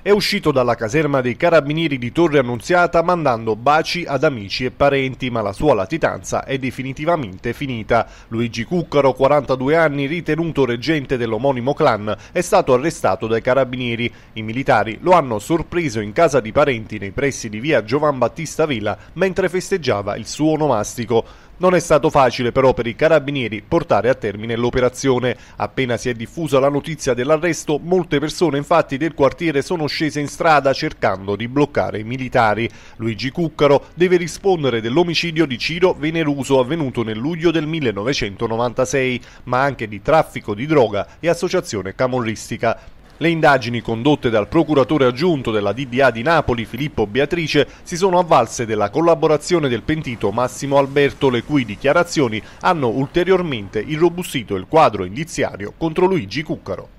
è uscito dalla caserma dei carabinieri di Torre Annunziata mandando baci ad amici e parenti, ma la sua latitanza è definitivamente finita. Luigi Cuccaro, 42 anni, ritenuto reggente dell'omonimo clan, è stato arrestato dai carabinieri. I militari lo hanno sorpreso in casa di parenti nei pressi di via Giovan Battista Villa mentre festeggiava il suo onomastico. Non è stato facile però per i carabinieri portare a termine l'operazione. Appena si è diffusa la notizia dell'arresto, molte persone infatti del quartiere sono scese in strada cercando di bloccare i militari. Luigi Cuccaro deve rispondere dell'omicidio di Ciro Veneruso avvenuto nel luglio del 1996, ma anche di traffico di droga e associazione camorristica. Le indagini condotte dal procuratore aggiunto della DDA di Napoli Filippo Beatrice si sono avvalse della collaborazione del pentito Massimo Alberto, le cui dichiarazioni hanno ulteriormente irrobustito il quadro indiziario contro Luigi Cuccaro.